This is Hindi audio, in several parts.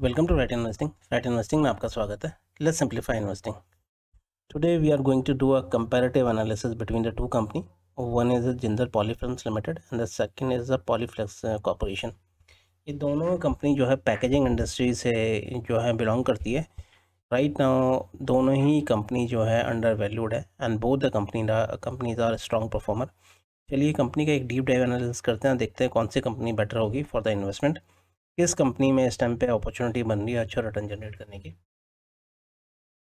welcome to right investing right investing में आपका स्वागत है let simplify investing today we are going to do a comparative analysis between the two company one is Jindal Polyfilm limited and the second is a Polyplex corporation ये दोनों कंपनी जो है पैकेजिंग इंडस्ट्री से जो है बिलोंग करती है राइट नाउ दोनों ही कंपनी जो है अंडर वैल्यूड है and both the company companies are strong performer चलिए कंपनी का एक डीप डाइव एनालिसिस करते हैं देखते हैं कौन सी कंपनी बेटर होगी फॉर द इन्वेस्टमेंट किस कंपनी में इस टाइम पे अपॉर्चुनिटी बन रही है अच्छा रिटर्न जनरेट करने की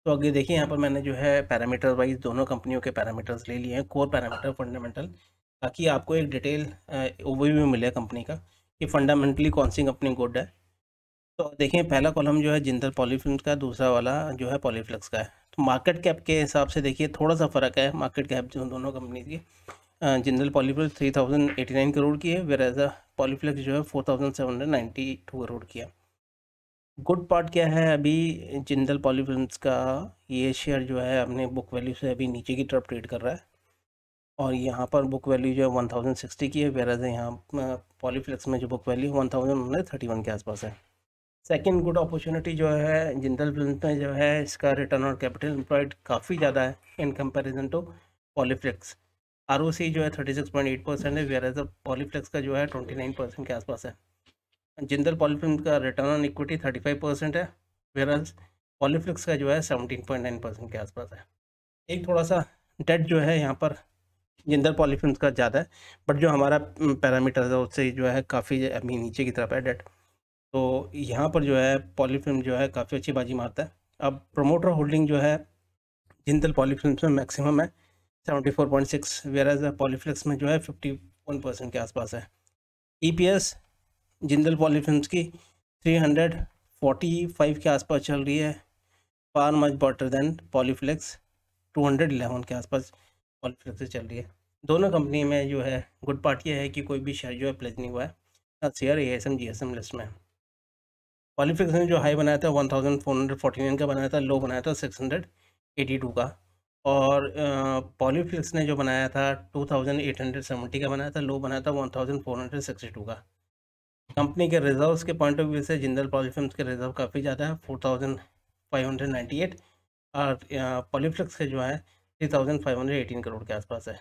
तो आगे देखिए यहाँ पर मैंने जो है पैरामीटर वाइज दोनों कंपनियों के पैरामीटर्स ले लिए हैं कोर पैरामीटर फंडामेंटल ताकि आपको एक डिटेल ओवरव्यू मिले कंपनी का कि फंडामेंटली कौन सी कंपनी गुड है तो देखिए पहला कॉलम जो है जिंदल पॉलीफिल्म का दूसरा वाला जो है पॉलीफ्लेक्स का है तो मार्केट कैप के हिसाब से देखिए थोड़ा सा फ़र्क है मार्केट कैप जो दोनों कंपनी की general Polyplex three thousand eighty nine crore की है वेर एज पॉलीप्लेक्स जो है four thousand seven hundred ninety two crore की है गुड पार्ट क्या है अभी जिंदल पॉलीफिल्म्स का ये शेयर जो है अपने बुक वैल्यू से अभी नीचे की तरफ ट्रेड कर रहा है और यहाँ पर बुक वैल्यू जो है वन थाउजेंड सिक्सटी की है वेराज यहाँ पॉलीफ्लेक्स में जो book value one thousand hundred thirty one के आसपास है सेकेंड गुड अपॉर्चुनिटी जो है जिंदल फिल्म में जो है इसका रिटर्न और कैपिटल एम्प्लॉयड काफ़ी ज़्यादा है इन कंपेरिजन टू पॉलीफ्लेक्स आर जो है thirty six point eight percent है वेयर एज पॉलीफ्लेक्स का जो है ट्वेंटी नाइन परसेंट के आसपास है जिंदल पॉलीफिल्म का return on equity thirty five percent है वेयर एज पॉलीफ्लिक्स का जो है सेवनटीन पॉइंट नाइन परसेंट के आसपास है एक थोड़ा सा डेट जो है यहाँ पर जिंदल पॉलीफिल्म का ज़्यादा है बट जो हमारा पैरामीटर है उससे जो है काफ़ी अभी नीचे की तरफ है डेट तो यहाँ पर जो है पॉलीफिल्म जो है काफ़ी अच्छी बाजी मारता है अब प्रोमोटर होल्डिंग जो है जिंदल पॉलीफिल्म में मैक्सिमम है seventy four point six whereas Polyplex में जो है फिफ्टी वन परसेंट के आसपास है E P S Jindal Polyfilm की थ्री हंड्रेड फोर्टी फाइव के आसपास चल रही है far much better than Polyplex two hundred के आसपास पॉलीफ्लिक्स चल रही है दोनों कंपनी में जो है गुड पार्ट यह है कि कोई भी शेयर जो है प्लेज नहीं हुआ है share A S M G S M list में पॉलीफ्लिक्स ने जो हाई बनाया था one thousand four hundred forty nine का बनाया था लो बनाया था सिक्स हंड्रेड एटी टू का और पॉलीफिल्स ने जो बनाया था 2870 का बनाया था लो बनाया था 1462 का कंपनी के रिजर्व्स के पॉइंट ऑफ व्यू से जिंदल पॉलीफिल्म्स के रिजर्व काफ़ी ज़्यादा है 4598 और पॉलीफ्लिक्स के जो है 3518 करोड़ के आसपास है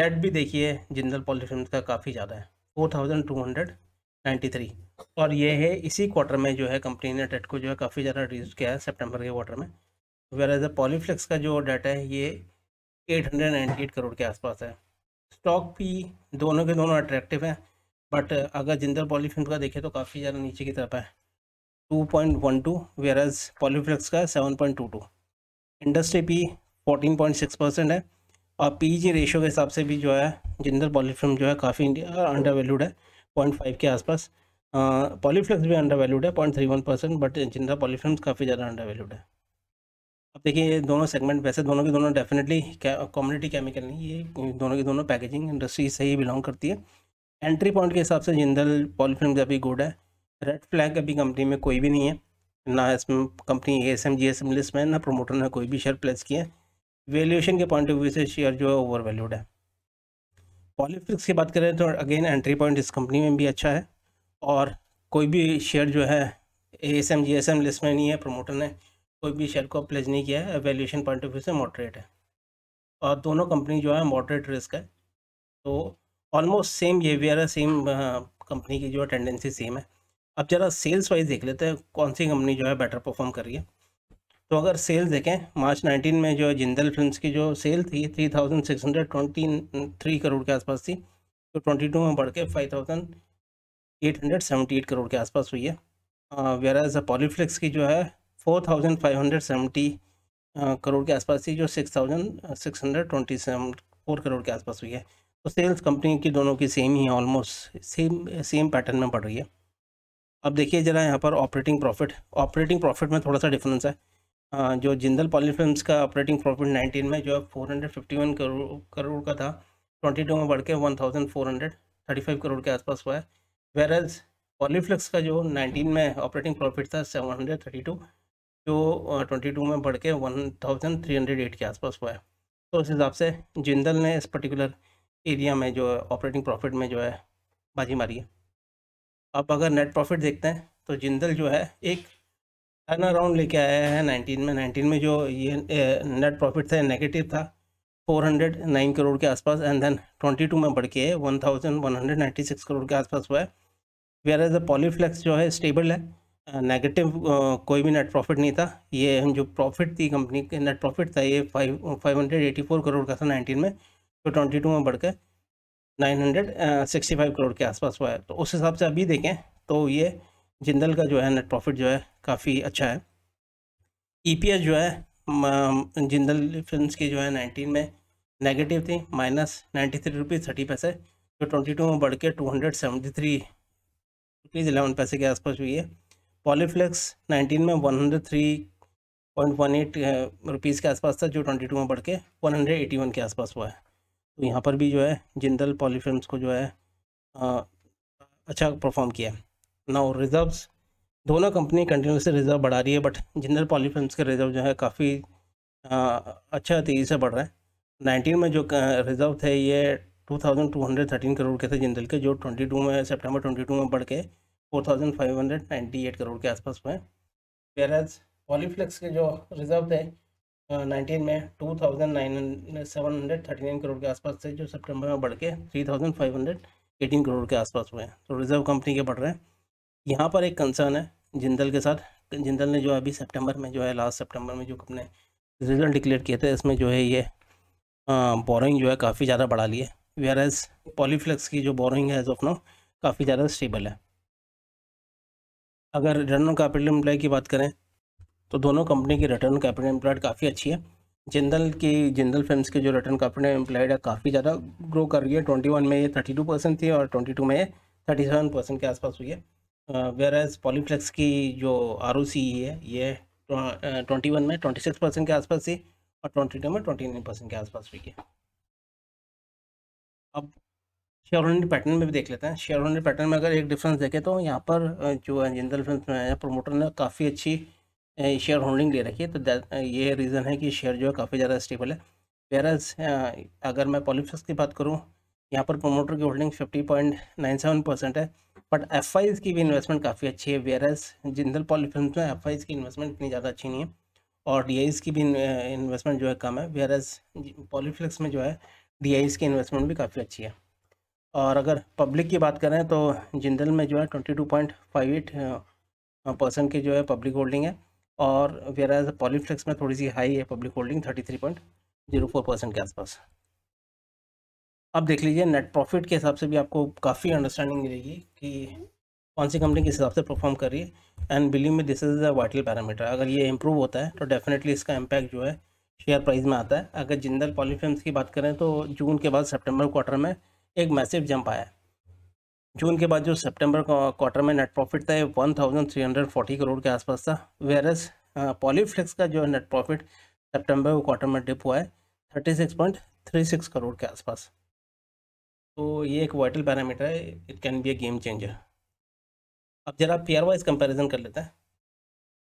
डेट भी देखिए जिंदल पॉलीफिल्म्स का काफ़ी ज़्यादा है 4293 और ये है इसी क्वार्टर में जो है कंपनी ने डेट को जो है काफ़ी ज़्यादा रिड्यूस किया है सेप्टेम्बर के क्वार्टर में वेर एज ए पॉलीफ्लेक्स का जो डाटा है ये 898 करोड़ के आसपास है स्टॉक भी दोनों के दोनों अट्रैक्टिव हैं बट अगर जिंदल पॉलीफिल्म का देखें तो काफ़ी ज़्यादा नीचे की तरफ है 2.12 point one whereas Polyplex का 7.22 इंडस्ट्री भी 14.6 परसेंट है और पी जी रेशियो के हिसाब से भी जो है जिंदल पॉलीफिल्म जो है काफ़ी अंडर वैल्यूड है पॉइंट फाइव के आसपास पॉलीफ्लेक्स भी अंडर वैल्यूड है point three one percent but Jindal Polyfilm काफ़ी ज़्यादा अंडर वैल्यूड है अब देखिए दोनों सेगमेंट वैसे दोनों के दोनों डेफिनेटली कम्युनिटी केमिकल नहीं ये दोनों के दोनों पैकेजिंग इंडस्ट्री से ही बिलोंग करती है एंट्री पॉइंट के हिसाब से जिंदल पॉलीफिल्म अभी गुड है रेड फ्लैग अभी कंपनी में कोई भी नहीं है ना इसमें company A S M G S M list में ना प्रोमोटर ने कोई भी शेयर प्लेस किया है वैल्यूएशन के पॉइंट ऑफ व्यू से शेयर जो है ओवर वैल्यूड है पॉलिफिक्स की बात करें तो अगेन एंट्री पॉइंट इस कंपनी में भी अच्छा है और कोई भी शेयर जो है A S M G S M list में नहीं है प्रोमोटर ने कोई भी शेयर को प्लेज नहीं किया है एवेल्यूशन पॉइंट ऑफ व्यू से मॉडरेट है और दोनों कंपनी जो है मॉडरेट रिस्क है तो ऑलमोस्ट सेम बिहेवियर है सेम कंपनी की जो है टेंडेंसी सेम है अब ज़रा सेल्स वाइज देख लेते हैं कौन सी कंपनी जो है बेटर परफॉर्म कर रही है तो अगर सेल्स देखें मार्च 19 में जो है जिंदल फिल्म की जो सेल थी 3,623 करोड़ के आसपास थी तो 22 में बढ़ के 5,878 करोड़ के आसपास हुई है वेराज पॉलीफ्लिक्स की जो है four thousand five hundred seventy crore के आसपास थी जो six thousand six hundred twenty seven four crore के आसपास हुई है तो सेल्स कंपनी की दोनों की सेम ही है ऑलमोस्ट सेम सेम पैटर्न में बढ़ रही है अब देखिए ज़रा यहाँ पर ऑपरेटिंग प्रॉफिट ऑपरेटिंग प्रॉफिट में थोड़ा सा डिफरेंस है जो जिंदल पॉलीफिल्म्स का ऑपरेटिंग प्रॉफिट 19 में जो है 451 करोड़ करोड़ का था 22 में बढ़ के 1435 करोड़ के आसपास हुआ है वेरज पॉलीफ्लिक्स का जो 19 में ऑपरेटिंग प्रॉफिट था 732 जो ट्वेंटी टू में बढ़ के one thousand three hundred eight के आसपास हुआ है तो उस हिसाब से जिंदल ने इस पर्टिकुलर एरिया में जो है ऑपरेटिंग प्रॉफिट में जो है बाजी मारी है अब अगर नेट प्रॉफिट देखते हैं तो जिंदल जो है एक टर्न अराउंड लेके आया है नाइनटीन में नाइनटीन में जो ये नेट प्रॉफिट था नेगेटिव था फोर हंड्रेड नाइन करोड़ के आसपास एंड देन ट्वेंटी टू में बढ़ के one thousand one hundred ninety six crore के आसपास हुआ है वेयर एज द पॉलीफ्लेक्स जो है स्टेबल है नेगेटिव कोई भी नेट प्रॉफिट नहीं था ये जो प्रॉफिट थी कंपनी के नेट प्रॉफिट था ये five five hundred eighty four crore का था नाइनटीन में तो ट्वेंटी टू में बढ़ के nine hundred sixty five crore के आसपास हुआ है तो उस हिसाब से अभी देखें तो ये जिंदल का जो है नेट प्रॉफिट जो है काफ़ी अच्छा है ईपीएस e जो है जिंदल फिल्म की जो है नाइनटीन में नेगेटिव थी minus ninety three rupees thirty पैसे जो ट्वेंटी टू में बढ़ के two hundred seventy three rupees eleven पैसे के आसपास हुई है पॉलीफ्लेक्स 19 में 103.18 रुपीज़ के आसपास था जो 22 में बढ़ के 181 के आसपास हुआ है तो यहाँ पर भी जो है जिंदल पॉलीफिल्म को जो है आ, अच्छा परफॉर्म किया है नाउ रिजर्व्स दोनों कंपनी कंटिन्यूसली रिजर्व बढ़ा रही है बट जिंदल पॉलीफिल्म के रिजर्व जो है काफ़ी अच्छा तेज़ी से बढ़ रहा है नाइनटीन में जो रिजर्व थे ये थर्टीन करोड़ के थे जिंदल के जो टू में ट्वेंटी टू में बढ़ के four thousand five hundred ninety eight crore के आसपास में पेराज पॉलीफ्लेक्स के जो रिजर्व थे नाइनटीन में two thousand nine seven hundred thirty nine crore के आसपास थे जो सितंबर में बढ़ के three thousand five hundred eighteen crore के आसपास हुए हैं तो रिजर्व कंपनी के बढ़ रहे हैं यहाँ पर एक कंसर्न है जिंदल के साथ जिंदल ने जो अभी सितंबर में जो है लास्ट सितंबर में जो अपने रिजल्ट डिक्लेयर किए थे इसमें जो है ये बोरिंग जो है काफ़ी ज़्यादा बढ़ा ली है वेयर एज पॉलीफ्लेक्स की जो बोरिंग है एज ऑफ नो काफ़ी ज़्यादा स्टेबल है अगर रिटर्न ऑन कैपिटल एम्प्लॉय की बात करें तो दोनों कंपनी की रिटर्न ऑन कैपिटल एम्प्लॉयड काफ़ी अच्छी है जिंदल की जिंदल फिल्म्स के जो रिटर्न कैपिटल एम्प्लॉयड है काफ़ी ज़्यादा ग्रो कर रही है ट्वेंटी वन में ये थर्टी टू परसेंट थी और ट्वेंटी टू में ये थर्टी सेवन परसेंट के आसपास हुई है वेयर एज पॉलीफ्लेक्स की जो आर ओ सी है ये ट्वेंटी वन में ट्वेंटी सिक्स परसेंट के आसपास थी और ट्वेंटी टू में ट्वेंटी नाइन परसेंट के आसपास हुई है अब शेयर पैटर्न में भी देख लेते हैं शेयर होल्डिंग पैटर्न में अगर एक डिफरेंस देखें तो यहाँ पर जो जिंदल फिल्म में प्रोमोटर ने काफ़ी अच्छी शेयर होल्डिंग ले रखी है तो ये रीज़न है कि शेयर जो है काफ़ी ज़्यादा स्टेबल है वेरज अगर मैं पॉलिफिक्स की बात करूँ यहाँ पर प्रोमोटर की holding fifty point nine seven percent है बट एफ की भी इन्वेस्टमेंट काफ़ी अच्छी है वेरज जिंदल पॉलीफिल्म में एफ की इन्वेस्टमेंट इतनी ज़्यादा अच्छी नहीं है और डी की भी इन्वेस्टमेंट जो है कम है वेरज पॉलीफ्लिक्स में जो है डी की इन्वेस्टमेंट भी काफ़ी अच्छी है और अगर पब्लिक की बात करें तो जिंदल में जो है twenty two point five eight percent की जो है पब्लिक होल्डिंग है और वेर एज पॉलीफ्लेक्स में थोड़ी सी हाई है public holding thirty three point zero four percent के आसपास अब देख लीजिए नेट प्रॉफिट के हिसाब से भी आपको काफ़ी अंडरस्टैंडिंग मिलेगी कि कौन सी कंपनी किस हिसाब से परफॉर्म कर रही है and believe me this is a vital parameter अगर ये इम्प्रूव होता है तो डेफिनेटली इसका इम्पैक्ट जो है शेयर प्राइस में आता है अगर जिंदल पॉलीफिल्स की बात करें तो जून के बाद सेप्टेम्बर क्वार्टर में एक मैसिव जंप आया जून के बाद जो सितंबर क्वार्टर में नेट प्रॉफिट था one thousand three hundred forty crore के आसपास था वेरस पॉलीफ्लिक्स का जो नेट प्रॉफिट सितंबर क्वार्टर में डिप हुआ है thirty six point three six crore के आसपास तो ये एक वाइटल पैरामीटर है it can be a game changer अब ज़रा पी आर वाइज कंपेरिजन कर लेते हैं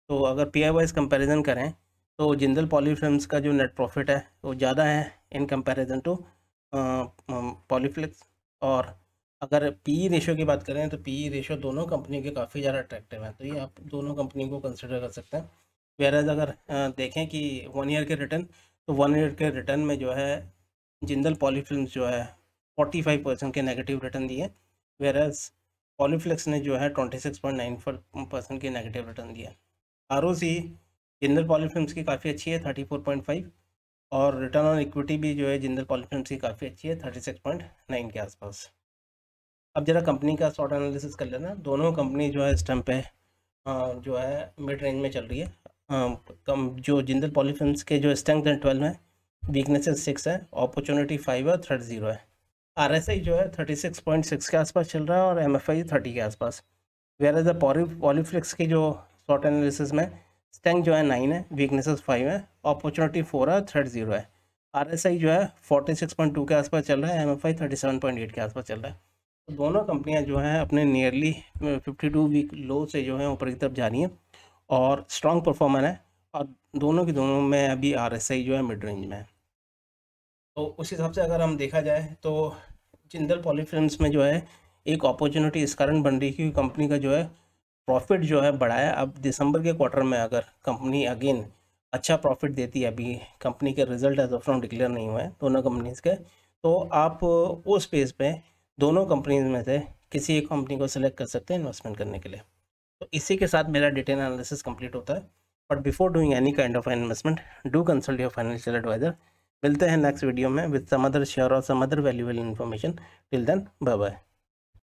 तो अगर पी आर वाइज कंपेरिजन करें तो जिंदल पॉलीफ्लम्स का जो नेट प्रॉफिट है वो ज़्यादा है इन कंपेरिजन टू तो पॉलीफ्लिक्स और अगर पी रेशो e की बात करें तो पी रेशो e दोनों कंपनी के काफ़ी ज़्यादा अट्रैक्टिव हैं तो ये आप दोनों कंपनी को कंसिडर कर सकते हैं वेराज अगर देखें कि वन ईयर के रिटर्न तो वन ईयर के रिटर्न में जो है जिंदल पॉलीफ्लिक्स जो है फोर्टी फाइव परसेंट के नेगेटिव रिटर्न दिए वेराज पॉलीफ्लिक्स ने जो है twenty six point nine four percent के नेगेटिव रिटर्न दिए R O C Jindal Polyfilm की काफ़ी अच्छी है थर्टी फोर पॉइंट फाइव और रिटर्न ऑन इक्विटी भी जो है जिंदल पॉलिफिनम्स की काफ़ी अच्छी है थर्टी सिक्स पॉइंट नाइन के आसपास अब ज़रा कंपनी का शॉर्ट एनालिसिस कर लेना दोनों कंपनी जो है इस टाइम पे जो है मिड रेंज में चल रही है कम जो जिंदल पॉलिफिनम्स के जो स्ट्रेंथ हैं ट्वेल्व है वीकनेसेस सिक्स है अपॉर्चुनिटी फाइव है थर्ड जीरो है आर एस आई जो है थर्टी सिक्स पॉइंट सिक्स के आसपास चल रहा है और एम एफ आई थर्टी के आसपास whereas the poly Polyplex की जो शॉर्ट एनालिसिस में स्ट्रेंथ जो है नाइन है वीकनेसेस फाइव है अपॉर्चुनिटी फोर है थ्रेड जीरो है आई जो है फोर्टी सिक्स पॉइंट टू के आसपास चल रहा है I thirty seven point eight के आसपास चल रहा है तो दोनों कंपनियां जो हैं अपने nearly fifty two week low से जो है ऊपर की तरफ जा रही हैं और स्ट्रॉन्ग परफॉर्मर है और दोनों की दोनों में अभी आर जो है मिड रेंज में है तो उस हिसाब से अगर हम देखा जाए तो जिंदल पॉलीफिल्म में जो है एक अपॉर्चुनिटी इस कारण बन रही है क्योंकि कंपनी का जो है प्रॉफिट जो है बढ़ाया अब दिसंबर के क्वार्टर में अगर कंपनी अगेन अच्छा प्रॉफिट देती है अभी कंपनी के result as of now declare नहीं हुए हैं दोनों कंपनीज के तो आप उस पेज पे दोनों कंपनीज में से किसी एक कंपनी को सिलेक्ट कर सकते हैं इन्वेस्टमेंट करने के लिए तो इसी के साथ मेरा डिटेल एनालिसिस कंप्लीट होता है but before doing any kind of investment do consult your financial advisor मिलते हैं नेक्स्ट वीडियो में विद सम अदर शेयर और some other valuable information till then bye bye